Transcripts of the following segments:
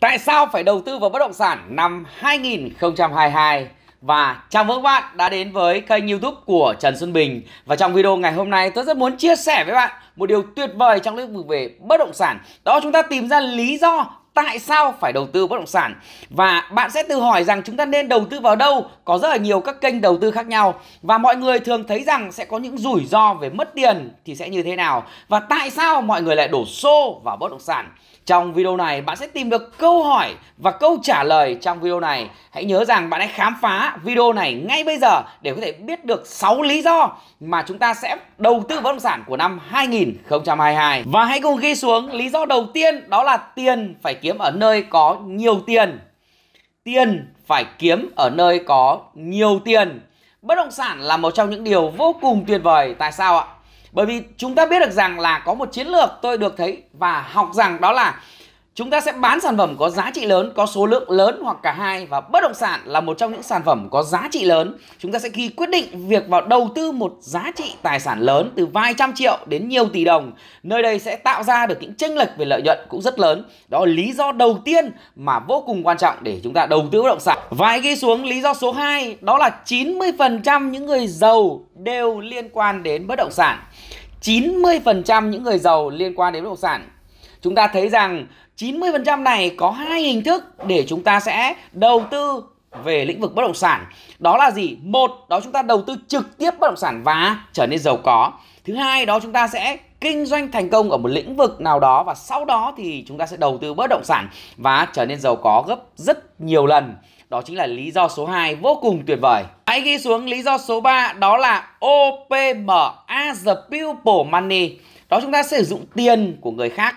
Tại sao phải đầu tư vào bất động sản năm 2022? Và chào mừng các bạn đã đến với kênh youtube của Trần Xuân Bình Và trong video ngày hôm nay tôi rất muốn chia sẻ với bạn một điều tuyệt vời trong lĩnh vực về bất động sản Đó chúng ta tìm ra lý do tại sao phải đầu tư bất động sản và bạn sẽ tự hỏi rằng chúng ta nên đầu tư vào đâu có rất là nhiều các kênh đầu tư khác nhau và mọi người thường thấy rằng sẽ có những rủi ro về mất tiền thì sẽ như thế nào và tại sao mọi người lại đổ xô vào bất động sản trong video này bạn sẽ tìm được câu hỏi và câu trả lời trong video này. Hãy nhớ rằng bạn hãy khám phá video này ngay bây giờ để có thể biết được 6 lý do mà chúng ta sẽ đầu tư bất động sản của năm 2022. Và hãy cùng ghi xuống lý do đầu tiên đó là tiền phải kiếm ở nơi có nhiều tiền. Tiền phải kiếm ở nơi có nhiều tiền. Bất động sản là một trong những điều vô cùng tuyệt vời. Tại sao ạ? bởi vì chúng ta biết được rằng là có một chiến lược tôi được thấy và học rằng đó là Chúng ta sẽ bán sản phẩm có giá trị lớn, có số lượng lớn hoặc cả hai và bất động sản là một trong những sản phẩm có giá trị lớn. Chúng ta sẽ khi quyết định việc vào đầu tư một giá trị tài sản lớn từ vài trăm triệu đến nhiều tỷ đồng. Nơi đây sẽ tạo ra được những chênh lệch về lợi nhuận cũng rất lớn. Đó là lý do đầu tiên mà vô cùng quan trọng để chúng ta đầu tư bất động sản. Và hãy ghi xuống lý do số 2 đó là 90% những người giàu đều liên quan đến bất động sản. 90% những người giàu liên quan đến bất động sản chúng ta thấy rằng 90% này có hai hình thức để chúng ta sẽ đầu tư về lĩnh vực bất động sản. Đó là gì? Một, đó chúng ta đầu tư trực tiếp bất động sản và trở nên giàu có. Thứ hai, đó chúng ta sẽ kinh doanh thành công ở một lĩnh vực nào đó và sau đó thì chúng ta sẽ đầu tư bất động sản và trở nên giàu có gấp rất nhiều lần. Đó chính là lý do số 2 vô cùng tuyệt vời. Hãy ghi xuống lý do số 3 đó là OPM as the people money. Đó chúng ta sử dụng tiền của người khác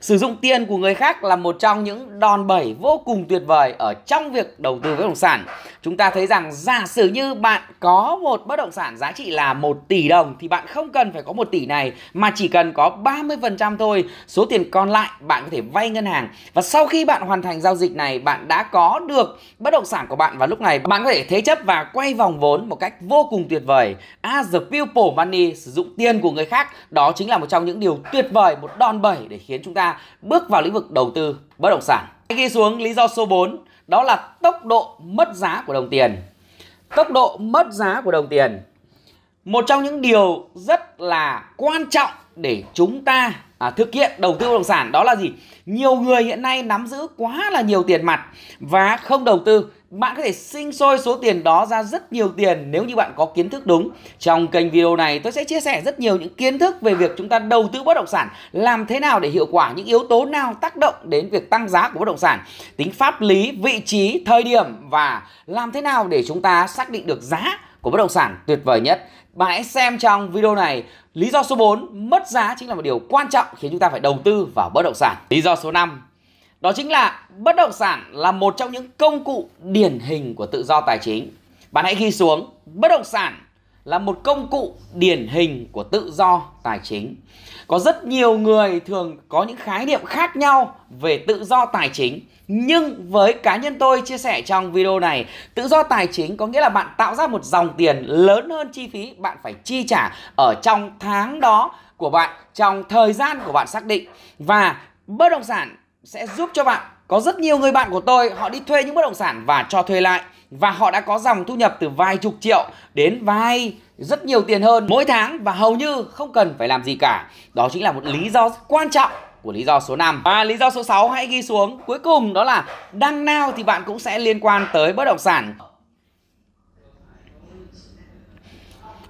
Sử dụng tiền của người khác là một trong những đòn bẩy vô cùng tuyệt vời ở trong việc đầu tư bất động sản. Chúng ta thấy rằng giả sử như bạn có một bất động sản giá trị là 1 tỷ đồng thì bạn không cần phải có 1 tỷ này mà chỉ cần có 30% thôi. Số tiền còn lại bạn có thể vay ngân hàng và sau khi bạn hoàn thành giao dịch này bạn đã có được bất động sản của bạn và lúc này bạn có thể thế chấp và quay vòng vốn một cách vô cùng tuyệt vời. As the people money sử dụng tiền của người khác đó chính là một trong những điều tuyệt vời, một đòn bẩy để khiến chúng ta bước vào lĩnh vực đầu tư bất động sản. Ghi xuống lý do số 4 đó là tốc độ mất giá của đồng tiền. Tốc độ mất giá của đồng tiền. Một trong những điều rất là quan trọng để chúng ta à, thực hiện đầu tư bất động sản đó là gì? Nhiều người hiện nay nắm giữ quá là nhiều tiền mặt và không đầu tư bạn có thể sinh sôi số tiền đó ra rất nhiều tiền nếu như bạn có kiến thức đúng. Trong kênh video này tôi sẽ chia sẻ rất nhiều những kiến thức về việc chúng ta đầu tư bất động sản, làm thế nào để hiệu quả, những yếu tố nào tác động đến việc tăng giá của bất động sản, tính pháp lý, vị trí, thời điểm và làm thế nào để chúng ta xác định được giá của bất động sản tuyệt vời nhất. Bạn hãy xem trong video này lý do số 4 mất giá chính là một điều quan trọng khiến chúng ta phải đầu tư vào bất động sản. Lý do số 5 đó chính là bất động sản là một trong những công cụ điển hình của tự do tài chính. Bạn hãy ghi xuống, bất động sản là một công cụ điển hình của tự do tài chính. Có rất nhiều người thường có những khái niệm khác nhau về tự do tài chính, nhưng với cá nhân tôi chia sẻ trong video này, tự do tài chính có nghĩa là bạn tạo ra một dòng tiền lớn hơn chi phí bạn phải chi trả ở trong tháng đó của bạn, trong thời gian của bạn xác định và bất động sản sẽ giúp cho bạn. Có rất nhiều người bạn của tôi họ đi thuê những bất động sản và cho thuê lại và họ đã có dòng thu nhập từ vài chục triệu đến vài rất nhiều tiền hơn mỗi tháng và hầu như không cần phải làm gì cả. Đó chính là một lý do quan trọng của lý do số 5 Và lý do số 6 hãy ghi xuống Cuối cùng đó là đăng nào thì bạn cũng sẽ liên quan tới bất động sản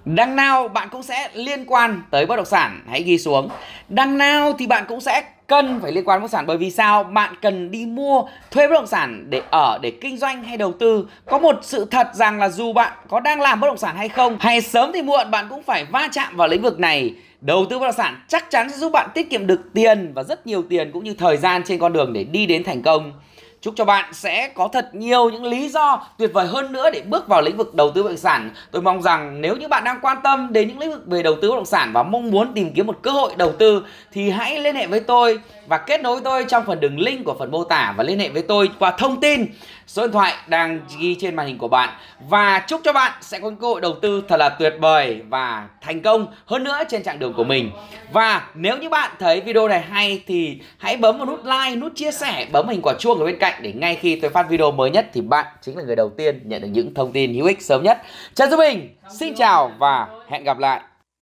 Đăng nào bạn cũng sẽ liên quan tới bất động sản Hãy ghi xuống Đăng nào thì bạn cũng sẽ cần phải liên quan bất động sản bởi vì sao bạn cần đi mua thuê bất động sản để ở để kinh doanh hay đầu tư có một sự thật rằng là dù bạn có đang làm bất động sản hay không hay sớm thì muộn bạn cũng phải va chạm vào lĩnh vực này đầu tư bất động sản chắc chắn sẽ giúp bạn tiết kiệm được tiền và rất nhiều tiền cũng như thời gian trên con đường để đi đến thành công Chúc cho bạn sẽ có thật nhiều những lý do tuyệt vời hơn nữa để bước vào lĩnh vực đầu tư bất động sản. Tôi mong rằng nếu như bạn đang quan tâm đến những lĩnh vực về đầu tư bất động sản và mong muốn tìm kiếm một cơ hội đầu tư thì hãy liên hệ với tôi và kết nối với tôi trong phần đường link của phần mô tả và liên hệ với tôi qua thông tin số điện thoại đang ghi trên màn hình của bạn và chúc cho bạn sẽ có cơ hội đầu tư thật là tuyệt vời và thành công hơn nữa trên chặng đường của mình. Và nếu như bạn thấy video này hay thì hãy bấm vào nút like, nút chia sẻ, bấm hình quả chuông ở bên cạnh cạnh để ngay khi tôi phát video mới nhất thì bạn chính là người đầu tiên nhận được những thông tin hữu ích sớm nhất. Trần Duy Bình, xin chào và hẹn gặp lại.